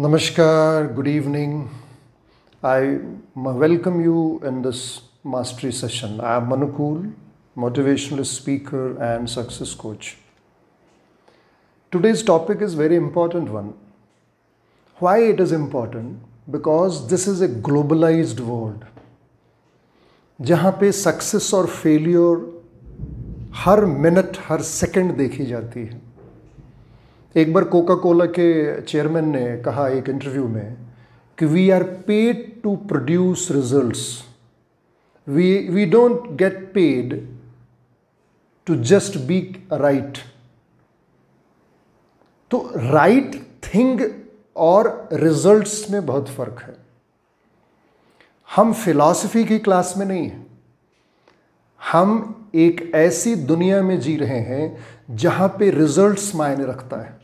नमस्कार good evening I welcome you in this mastery session I am Anukul motivational speaker and success coach today's topic is very important one why it is important because this is a globalise world जहाँ पे success और failure हर minute हर second देखी जाती है एक बार कोका कोला के चेयरमैन ने कहा एक इंटरव्यू में कि we are paid to produce results we we don't get paid to just be right तो राइट थिंग और रिजल्ट्स में बहुत फर्क है हम फिलॉसफी की क्लास में नहीं हैं हम एक ऐसी दुनिया में जी रहे हैं जहां पे रिजल्ट्स मायने रखता है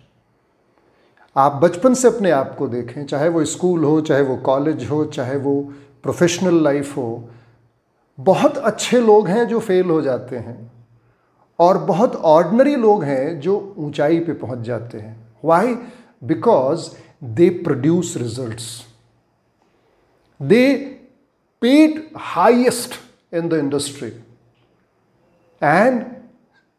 आप बचपन से अपने आप को देखें चाहे वो स्कूल हो चाहे वो कॉलेज हो चाहे वो प्रोफेशनल लाइफ हो बहुत अच्छे लोग हैं जो फेल हो जाते हैं और बहुत ऑर्डनरी लोग हैं जो ऊंचाई पे पहुंच जाते हैं why because they produce results they paid highest in the industry and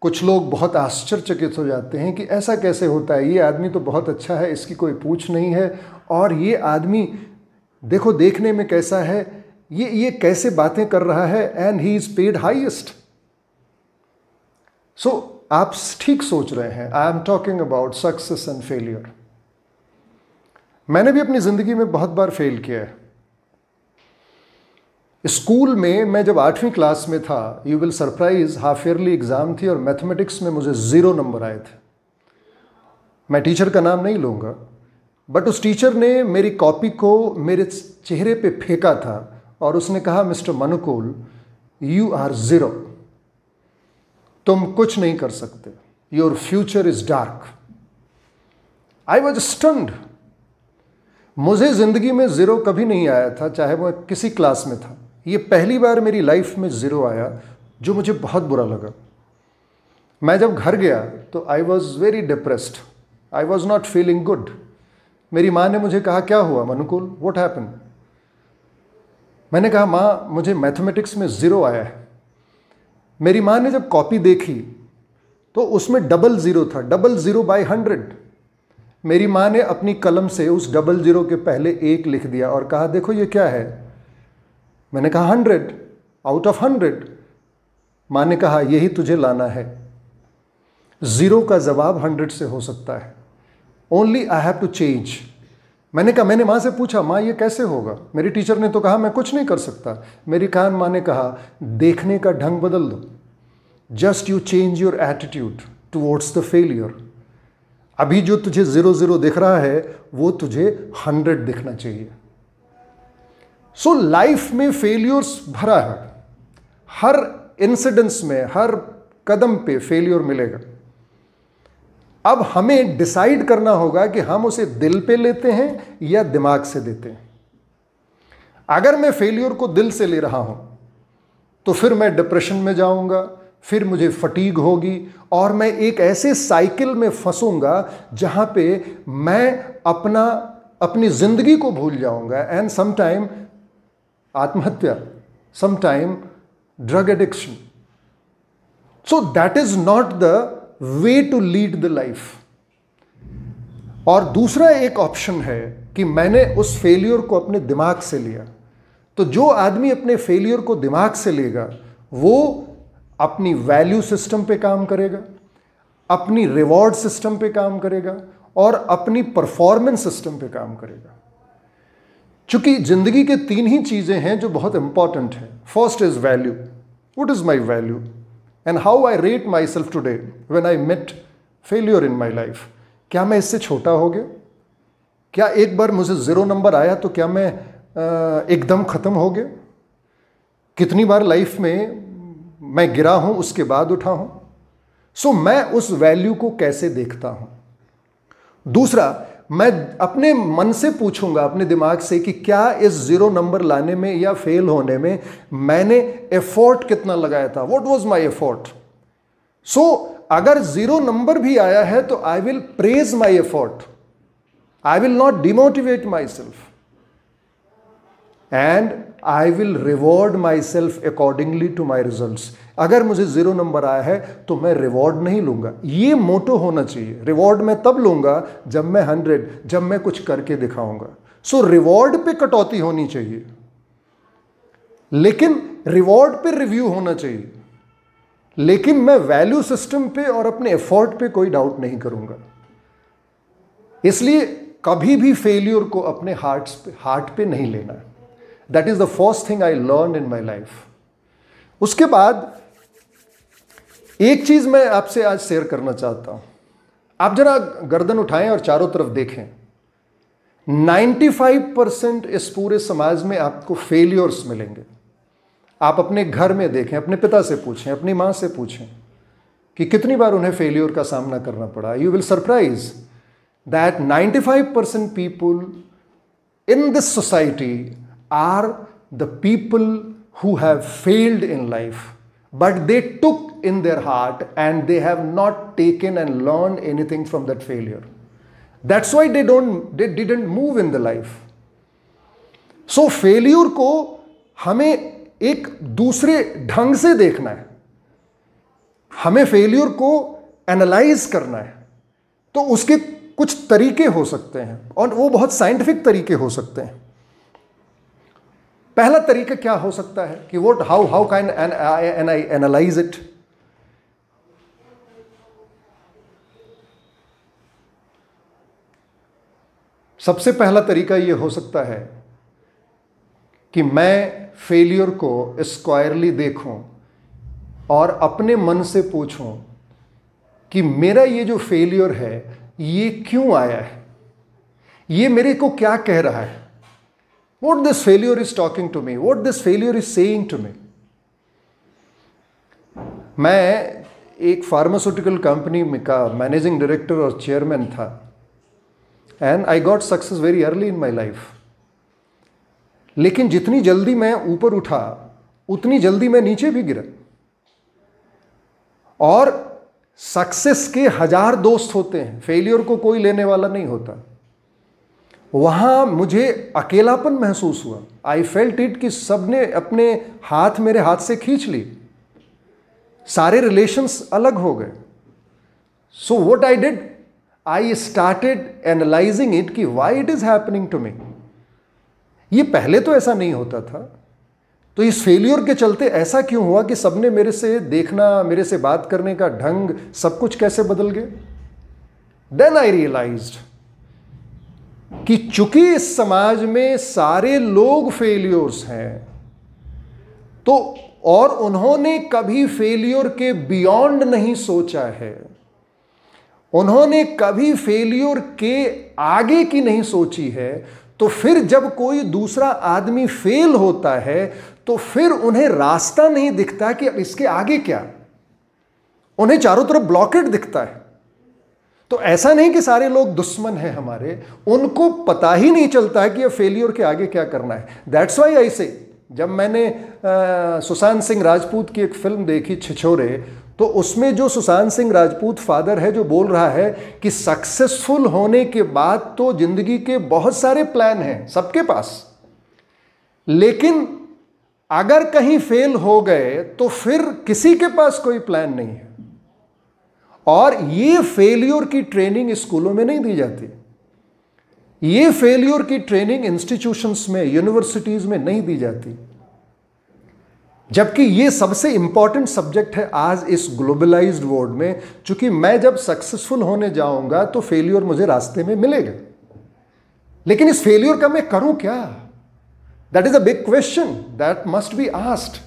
कुछ लोग बहुत आश्चर्यचकित हो जाते हैं कि ऐसा कैसे होता है ये आदमी तो बहुत अच्छा है इसकी कोई पूछ नहीं है और ये आदमी देखो देखने में कैसा है ये ये कैसे बातें कर रहा है and he is paid highest so आप ठीक सोच रहे हैं I am talking about success and failure मैंने भी अपनी ज़िंदगी में बहुत बार फेल किया है स्कूल में मैं जब आठवीं क्लास में था you will surprise half yearly exam थी और मैथमेटिक्स में मुझे ज़ीरो नंबर आए थे मैं टीचर का नाम नहीं लूँगा बट उस टीचर ने मेरी कॉपी को मेरे चेहरे पे फेंका था और उसने कहा Mister Manukul you are zero तुम कुछ नहीं कर सकते your future is dark I was stunned मुझे ज़िंदगी में ज़ीरो कभी नहीं आया था चाहे वह किसी क्लास में था ये पहली बार मेरी लाइफ में ज़ीरो आया जो मुझे बहुत बुरा लगा मैं जब घर गया तो I was very depressed I was not feeling good मेरी माँ ने मुझे कहा क्या हुआ मनुकुल वॉट हैपन मैंने कहा माँ मुझे मैथमेटिक्स में ज़ीरो आया है मेरी माँ ने जब कॉपी देखी तो उसमें डबल ज़ीरो था डबल ज़ीरो बाई हंड्रेड मेरी माँ ने अपनी कलम से उस डबल ज़ीरो के पहले एक लिख दिया और कहा देखो ये क्या है मैंने कहा हंड्रेड आउट ऑफ हंड्रेड माँ ने कहा यही तुझे लाना है ज़ीरो का जवाब हंड्रेड से हो सकता है only I have to change मैंने कहा मैंने माँ से पूछा माँ ये कैसे होगा मेरी टीचर ने तो कहा मैं कुछ नहीं कर सकता मेरी कान माँ ने कहा देखने का ढंग बदल दो just you change your attitude towards the failure अभी जो तुझे ज़ीरो ज़ीरो दिख रहा है वो तुझे हंड्रेड दिखना चाहिए सो so, लाइफ में फेल्योर्स भरा है हर इंसिडेंस में हर कदम पे फेल्योर मिलेगा अब हमें डिसाइड करना होगा कि हम उसे दिल पे लेते हैं या दिमाग से देते हैं अगर मैं फेल्योर को दिल से ले रहा हूं तो फिर मैं डिप्रेशन में जाऊंगा फिर मुझे फटीग होगी और मैं एक ऐसे साइकिल में फंसूंगा जहां पे मैं अपना अपनी ज़िंदगी को भूल जाऊंगा एंड समटाइम आत्महत्या sometime drug addiction so that is not the way to lead the life और दूसरा एक ऑप्शन है कि मैंने उस फेलियर को अपने दिमाग से लिया तो जो आदमी अपने फेलियर को दिमाग से लेगा वो अपनी वैल्यू सिस्टम पे काम करेगा अपनी रिवॉर्ड सिस्टम पे काम करेगा और अपनी परफॉर्मेंस सिस्टम पे काम करेगा चूंकि ज़िंदगी के तीन ही चीज़ें हैं जो बहुत इंपॉर्टेंट हैं first is value what is my value and how I rate myself today when I met failure in my life क्या मैं इससे छोटा हो गया क्या एक बार मुझे ज़ीरो नंबर आया तो क्या मैं एकदम ख़त्म हो गया कितनी बार लाइफ में मैं गिरा हूँ उसके बाद उठा हूँ सो so, मैं उस वैल्यू को कैसे देखता हूँ दूसरा मैं अपने मन से पूछूंगा अपने दिमाग से कि क्या इस ज़ीरो नंबर लाने में या फेल होने में मैंने एफोर्ट कितना लगाया था what was my effort so अगर ज़ीरो नंबर भी आया है तो I will praise my effort I will not demotivate my self and I will reward myself accordingly to my result अगर मुझे जीरो नंबर आया है तो मैं रिवॉर्ड नहीं लूंगा ये मोटो होना चाहिए रिवॉर्ड मैं तब लूंगा जब मैं हंड्रेड जब मैं कुछ करके दिखाऊंगा सो so, रिवॉर्ड पे कटौती होनी चाहिए लेकिन रिवॉर्ड पे रिव्यू होना चाहिए लेकिन मैं वैल्यू सिस्टम पे और अपने एफर्ट पे कोई डाउट नहीं करूंगा इसलिए कभी भी फेल्यूर को अपने हार्ट पे हार्ट पे नहीं लेना है that is the first thing I learn in my life उसके बाद एक चीज मैं आपसे आज शेयर करना चाहता हूं आप जरा गर्दन उठाएं और चारों तरफ देखें 95 परसेंट इस पूरे समाज में आपको फेलियर्स मिलेंगे आप अपने घर में देखें अपने पिता से पूछें अपनी मां से पूछें कि कितनी बार उन्हें फेलियर का सामना करना पड़ा you will surprise that 95 percent people in this society are the people who have failed in life, but they took in their heart and they have not taken and learned anything from that failure. That's why they don't they didn't move in the life. So so, failure को हमें एक दूसरे ढंग से देखना है हमें failure को एनालाइज करना है तो उसके कुछ तरीके हो सकते हैं और वो बहुत साइंटिफिक तरीके हो सकते हैं पहला तरीका क्या हो सकता है कि what how how can an an I analyze it सबसे पहला तरीका यह हो सकता है कि मैं फेलियर को स्क्वायरली देखूं और अपने मन से पूछूं कि मेरा ये जो फेलियर है ये क्यों आया है ये मेरे को क्या कह रहा है What this failure is talking to me, what this failure is saying to me. मैं एक फार्मास्यूटिकल कंपनी में का मैनेजिंग डायरेक्टर और चेयरमैन था and I got success very early in my life लेकिन जितनी जल्दी मैं ऊपर उठा उतनी जल्दी मैं नीचे भी गिरा और सक्सेस के हजार दोस्त होते हैं फेलियर को कोई लेने वाला नहीं होता वहाँ मुझे अकेलापन महसूस हुआ आई फेल्ट इट कि सब ने अपने हाथ मेरे हाथ से खींच ली सारे रिलेशंस अलग हो गए so what I did I started analyzing it कि why it is happening to me ये पहले तो ऐसा नहीं होता था तो इस फेलियर के चलते ऐसा क्यों हुआ कि सबने मेरे से देखना मेरे से बात करने का ढंग सब कुछ कैसे बदल गए देन आई रियलाइज्ड कि चूंकि इस समाज में सारे लोग फेलियोर्स हैं तो और उन्होंने कभी फेलियोर के बियॉन्ड नहीं सोचा है उन्होंने कभी फेलियोर के आगे की नहीं सोची है तो फिर जब कोई दूसरा आदमी फेल होता है तो फिर उन्हें रास्ता नहीं दिखता कि अब इसके आगे क्या उन्हें चारों तरफ ब्लॉकेट दिखता है तो ऐसा नहीं कि सारे लोग दुश्मन हैं हमारे उनको पता ही नहीं चलता है कि ये फेलियर के आगे क्या करना है दैट्स वाई आई से जब मैंने सुशांत सिंह राजपूत की एक फिल्म देखी छिछोरे तो उसमें जो सुशांत सिंह राजपूत फादर है जो बोल रहा है कि सक्सेसफुल होने के बाद तो जिंदगी के बहुत सारे प्लान हैं सबके पास लेकिन अगर कहीं फेल हो गए तो फिर किसी के पास कोई प्लान नहीं है और ये फेल्योर की ट्रेनिंग स्कूलों में नहीं दी जाती ये फेल्योर की ट्रेनिंग इंस्टीट्यूशंस में यूनिवर्सिटीज़ में नहीं दी जाती जबकि ये सबसे इंपॉर्टेंट सब्जेक्ट है आज इस ग्लोबलाइज्ड वर्ल्ड में चूंकि मैं जब सक्सेसफुल होने जाऊंगा तो फेल्योर मुझे रास्ते में मिलेगा लेकिन इस फेल्योर का मैं करूं क्या that is a big question that must be asked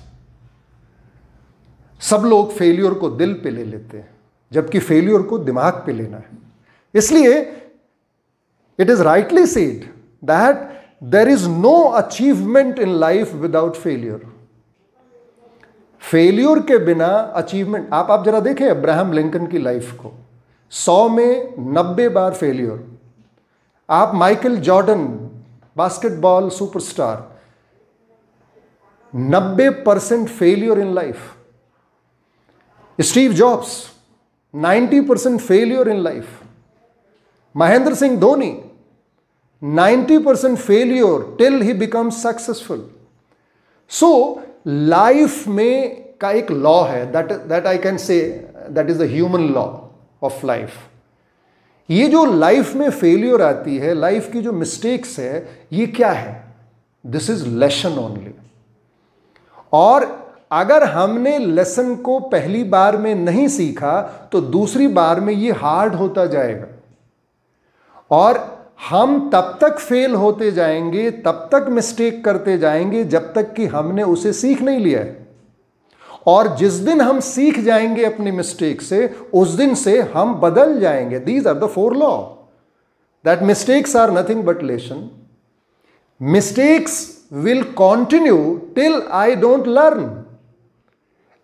सब लोग फेल्योर को दिल पे ले लेते हैं जबकि फेल्यूर को दिमाग पे लेना है इसलिए it is rightly said that there is no achievement in life without failure failure के बिना अचीवमेंट आप आप जरा देखें अब्राहम लिंकन की लाइफ को सौ में नब्बे बार फेल्योर आप माइकल जॉर्डन बास्केटबॉल सुपरस्टार नब्बे percent failure in life Steve Jobs 90% failure in life Mahendra Singh Dhoni 90% failure till he become successful so life में का एक लॉ है that that I can say that is human law of life ये जो life में failure आती है लाइफ की जो मिस्टेक्स है ये क्या है दिस इज लेसन ओनली और अगर हमने लेसन को पहली बार में नहीं सीखा तो दूसरी बार में ये हार्ड होता जाएगा और हम तब तक फेल होते जाएंगे तब तक मिस्टेक करते जाएंगे जब तक कि हमने उसे सीख नहीं लिया है और जिस दिन हम सीख जाएंगे अपनी मिस्टेक से उस दिन से हम बदल जाएंगे these are the four law that mistakes are nothing but lesson mistakes will continue till I don't learn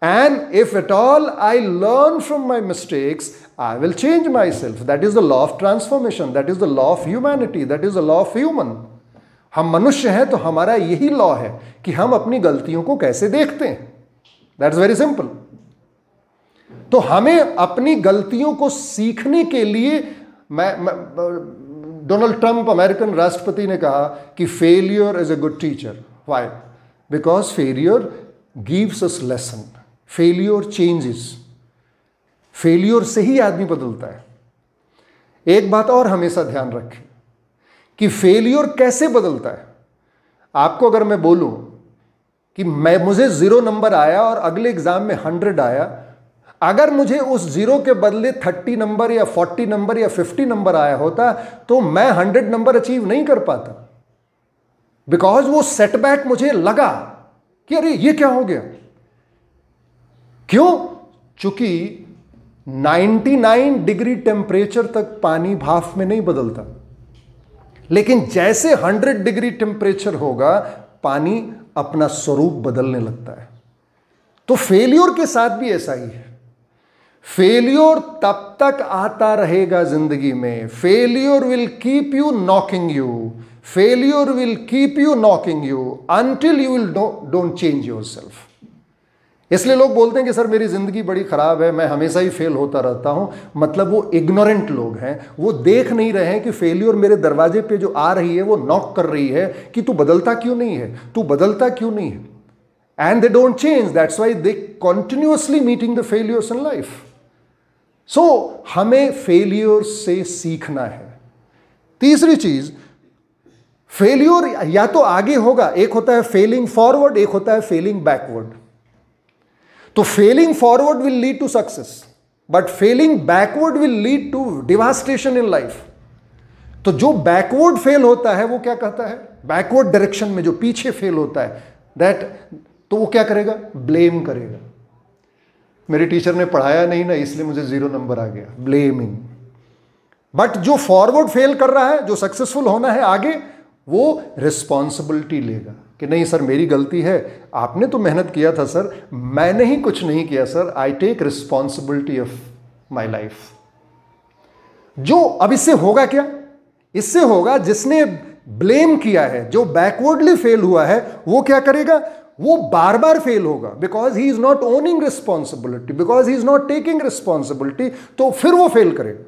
And if at all I learn from my mistakes, I will change myself. That is the law of transformation. That is the law of humanity. That is the law of human. हम मनुष्य हैं तो हमारा यही law है कि हम अपनी गलतियों को कैसे देखते हैं दैट्स वेरी सिंपल तो हमें अपनी गलतियों को सीखने के लिए मैं, मैं डोनाल्ड ट्रंप अमेरिकन राष्ट्रपति ने कहा कि failure is a good teacher why because failure gives us lesson failure changes failure से ही आदमी बदलता है एक बात और हमेशा ध्यान रखें कि फेल्योर कैसे बदलता है आपको अगर मैं बोलूं कि मैं मुझे ज़ीरो नंबर आया और अगले एग्ज़ाम में हंड्रेड आया अगर मुझे उस ज़ीरो के बदले थर्टी नंबर या फोर्टी नंबर या फिफ्टी नंबर आया होता तो मैं हंड्रेड नंबर अचीव नहीं कर पाता बिकॉज वो सेटबैक मुझे लगा कि अरे ये क्या हो गया क्यों चूंकि 99 डिग्री टेम्परेचर तक पानी भाफ में नहीं बदलता लेकिन जैसे 100 डिग्री टेम्परेचर होगा पानी अपना स्वरूप बदलने लगता है तो फेल्योर के साथ भी ऐसा ही है फेल्योर तब तक आता रहेगा जिंदगी में failure will keep you knocking you failure will keep you knocking you until you will don't change your self इसलिए लोग बोलते हैं कि सर मेरी ज़िंदगी बड़ी ख़राब है मैं हमेशा ही फेल होता रहता हूं मतलब वो इग्नोरेंट लोग हैं वो देख नहीं रहे हैं कि फेल्योर मेरे दरवाजे पे जो आ रही है वो नॉक कर रही है कि तू बदलता क्यों नहीं है तू बदलता क्यों नहीं है and they don't change that's why they continuously meeting the failures in life so हमें फेल्योर से सीखना है तीसरी चीज़ फेल्योर या तो आगे होगा एक होता है फेलिंग फॉरवर्ड एक होता है फेलिंग बैकवर्ड तो failing forward will lead to success but failing backward will lead to devastation in life तो जो बैकवर्ड फेल होता है वो क्या कहता है बैकवर्ड डायरेक्शन में जो पीछे फेल होता है दैट तो वो क्या करेगा ब्लेम करेगा मेरे टीचर ने पढ़ाया नहीं ना इसलिए मुझे जीरो नंबर आ गया ब्लेमिंग बट जो फॉरवर्ड फेल कर रहा है जो सक्सेसफुल होना है आगे वो रिस्पॉन्सिबिलिटी लेगा कि नहीं सर मेरी गलती है आपने तो मेहनत किया था सर मैंने ही कुछ नहीं किया sir I take responsibility of my life जो अब इससे होगा क्या इससे होगा जिसने ब्लेम किया है जो बैकवर्डली फेल हुआ है वो क्या करेगा वो बार बार फेल होगा because he is not owning responsibility because he is not taking responsibility तो फिर वो फेल करेगा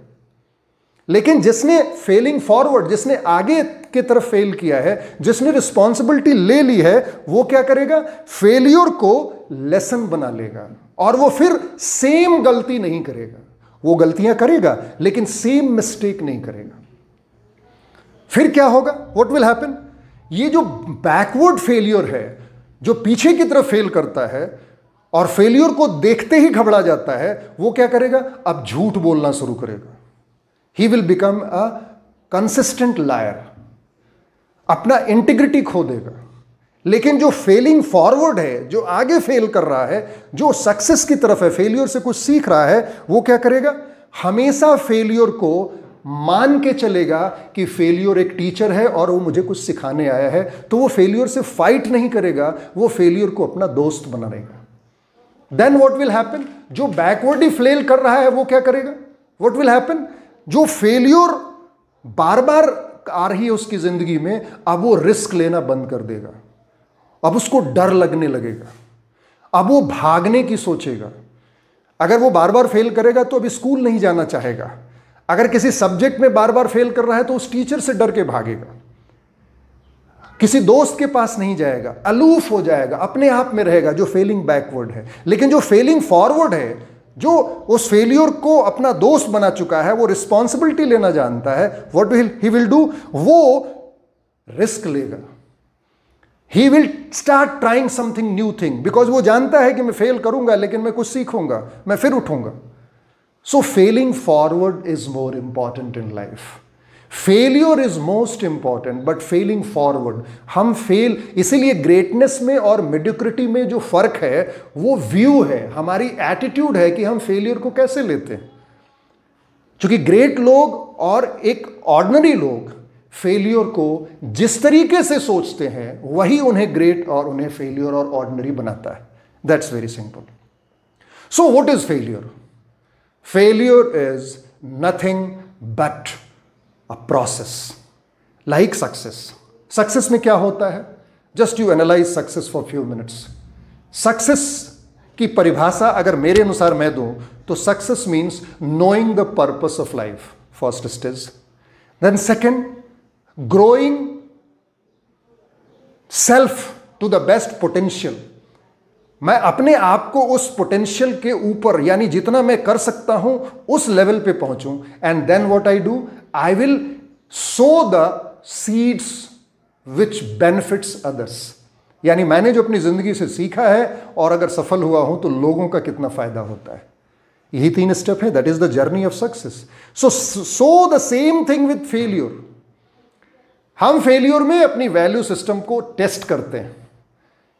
लेकिन जिसने फेलिंग फॉरवर्ड जिसने आगे की तरफ फेल किया है जिसने रिस्पॉन्सिबिलिटी ले ली है वो क्या करेगा फेलियर को लेसन बना लेगा और वो फिर सेम गलती नहीं करेगा वो गलतियां करेगा लेकिन सेम मिस्टेक नहीं करेगा फिर क्या होगा वट विल हैपन ये जो बैकवर्ड फेलियर है जो पीछे की तरफ फेल करता है और फेलियर को देखते ही घबरा जाता है वो क्या करेगा अब झूठ बोलना शुरू करेगा he will become a consistent liar अपना इंटीग्रिटी खो देगा लेकिन जो फेलिंग फॉरवर्ड है जो आगे फेल कर रहा है जो सक्सेस की तरफ है फेलियर से कुछ सीख रहा है वो क्या करेगा हमेशा फेलियर को मान के चलेगा कि फेलियर एक टीचर है और वो मुझे कुछ सिखाने आया है तो वो फेलियर से फाइट नहीं करेगा वो फेलियर को अपना दोस्त बना रहेगा देन वॉट विल हैपन जो बैकवर्ड ही फेल कर रहा है वो क्या करेगा वॉट विल हैपन जो फेलियर बार बार आ रही है उसकी ज़िंदगी में अब वो रिस्क लेना बंद कर देगा अब उसको डर लगने लगेगा अब वो भागने की सोचेगा अगर वो बार बार फेल करेगा तो अब स्कूल नहीं जाना चाहेगा अगर किसी सब्जेक्ट में बार बार फेल कर रहा है तो उस टीचर से डर के भागेगा किसी दोस्त के पास नहीं जाएगा अलूफ हो जाएगा अपने आप में रहेगा जो फेलिंग बैकवर्ड है लेकिन जो फेलिंग फॉरवर्ड है जो उस फेलियर को अपना दोस्त बना चुका है वो रिस्पॉन्सिबिलिटी लेना जानता है वट ही विल डू वो रिस्क लेगा he will start trying something new thing because वो जानता है कि मैं फेल करूंगा लेकिन मैं कुछ सीखूंगा मैं फिर उठूंगा so failing forward is more important in life failure is most important but failing forward हम फेल इसीलिए ग्रेटनेस में और मेडिक्रिटी में जो फर्क है वो व्यू है हमारी एटीट्यूड है कि हम फेलियर को कैसे लेते हैं क्योंकि ग्रेट लोग और एक ऑर्डनरी लोग फेलियर को जिस तरीके से सोचते हैं वही उन्हें ग्रेट और उन्हें फेलियर और ऑर्डनरी बनाता है that's very simple so what is failure failure is nothing but a process like success success में क्या होता है just you analyze success for few minutes success की परिभाषा अगर मेरे अनुसार मैं दूं तो success means knowing the purpose of life first stage then second growing self to the best potential मैं अपने आप को उस पोटेंशियल के ऊपर यानी जितना मैं कर सकता हूं उस लेवल पे पहुंचूं and then what I do I will sow the seeds which benefits others यानी मैंने जो अपनी ज़िंदगी से सीखा है और अगर सफल हुआ हूं तो लोगों का कितना फ़ायदा होता है यही तीन स्टेप है that is the journey of success so so the same thing with failure हम फेल्योर में अपनी वैल्यू सिस्टम को टेस्ट करते हैं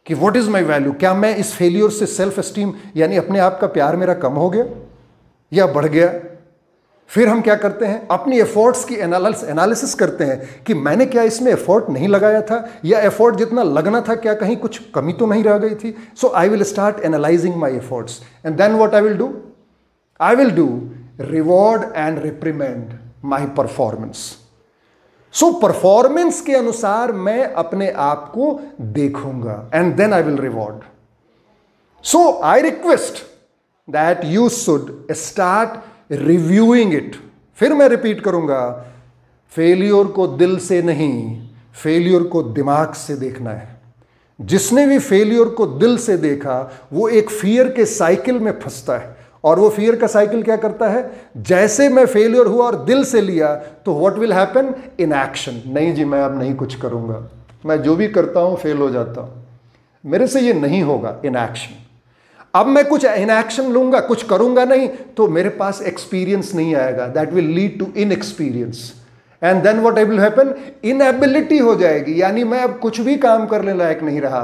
कि व्हाट इज माय वैल्यू क्या मैं इस फेल्योर से सेल्फ एस्टीम यानी अपने आप का प्यार मेरा कम हो गया या बढ़ गया फिर हम क्या करते हैं अपनी एफर्ट्स की एनालिसिस करते हैं कि मैंने क्या इसमें एफर्ट नहीं लगाया था या एफर्ट जितना लगना था क्या कहीं कुछ कमी तो नहीं रह गई थी so I will start analyzing my efforts and then what I will do I will do reward and reprimand my performance so performance के अनुसार मैं अपने आप को देखूंगा and then I will reward so I request that you should start reviewing it फिर मैं repeat करूंगा फेलियर को दिल से नहीं फेलियर को दिमाग से देखना है जिसने भी फेलियर को दिल से देखा वो एक फियर के साइकिल में फंसता है और वो फियर का साइकिल क्या करता है जैसे मैं फेलियर हुआ और दिल से लिया तो what will happen in action नहीं जी मैं अब नहीं कुछ करूंगा मैं जो भी करता हूं फेल हो जाता हूं मेरे से ये नहीं होगा इन एक्शन अब मैं कुछ इनएक्शन लूंगा कुछ करूंगा नहीं तो मेरे पास एक्सपीरियंस नहीं आएगा that will lead to inexperience and then what will happen inability हो जाएगी यानी मैं अब कुछ भी काम करने लायक नहीं रहा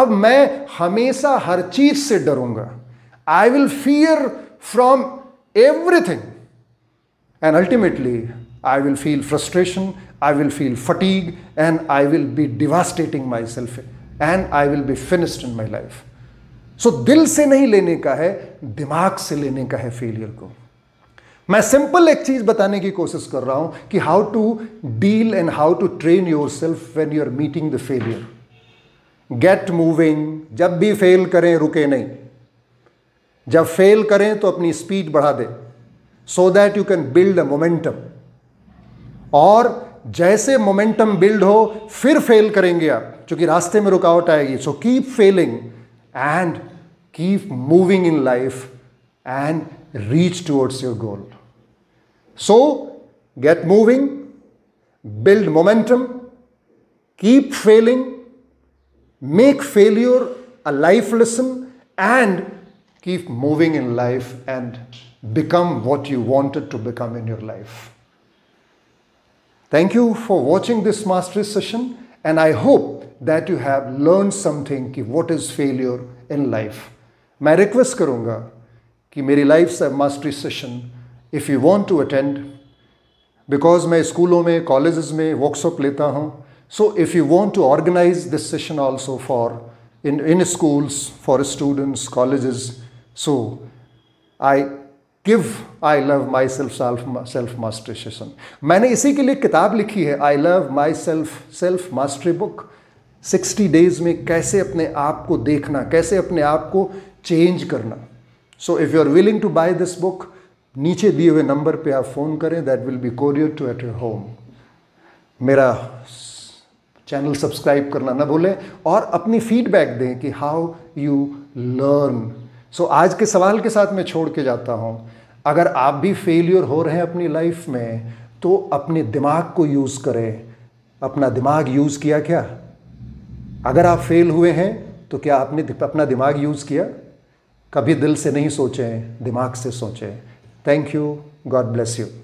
अब मैं हमेशा हर चीज से डरूंगा I will fear from everything and ultimately I will feel frustration I will feel fatigue and I will be devastating my self and I will be finished in my life so दिल से नहीं लेने का है दिमाग से लेने का है फेलियर को मैं सिंपल एक चीज बताने की कोशिश कर रहा हूं कि how to deal and how to train your self when you are meeting the failure get moving जब भी फेल करें रुके नहीं जब फेल करें तो अपनी स्पीड बढ़ा दें so that you can build a momentum और जैसे मोमेंटम बिल्ड हो फिर फेल करेंगे आप क्योंकि रास्ते में रुकावट आएगी so keep failing and keep moving in life and reach towards your goal. So, get moving, build momentum, keep failing, make failure a life lesson, and keep moving in life and become what you wanted to become in your life. Thank you for watching this mastery session, and I hope that you have learned something what is failure in life. मैं request करूँगा कि मेरी life से mastery session if you want to attend because मैं स्कूलों में college में workshop लेता हूँ so if you want to organize this session also for in in schools for students college so I give I love my self self self mastery session मैंने इसी के लिए किताब लिखी है I love my self self mastery book sixty days में कैसे अपने आप को देखना कैसे अपने आप को चेंज करना so if you are willing to buy this book नीचे दिए हुए नंबर पे आप फ़ोन करें that will be courier to at your home मेरा चैनल सब्सक्राइब करना ना भूलें और अपनी फीडबैक दें कि हाउ यू लर्न सो आज के सवाल के साथ मैं छोड़ के जाता हूँ अगर आप भी फेलियर हो रहे हैं अपनी लाइफ में तो अपने दिमाग को यूज़ करें अपना दिमाग यूज़ किया क्या अगर आप फेल हुए हैं तो क्या आपने अपना दिमाग यूज़ किया कभी दिल से नहीं सोचें दिमाग से सोचें thank you God bless you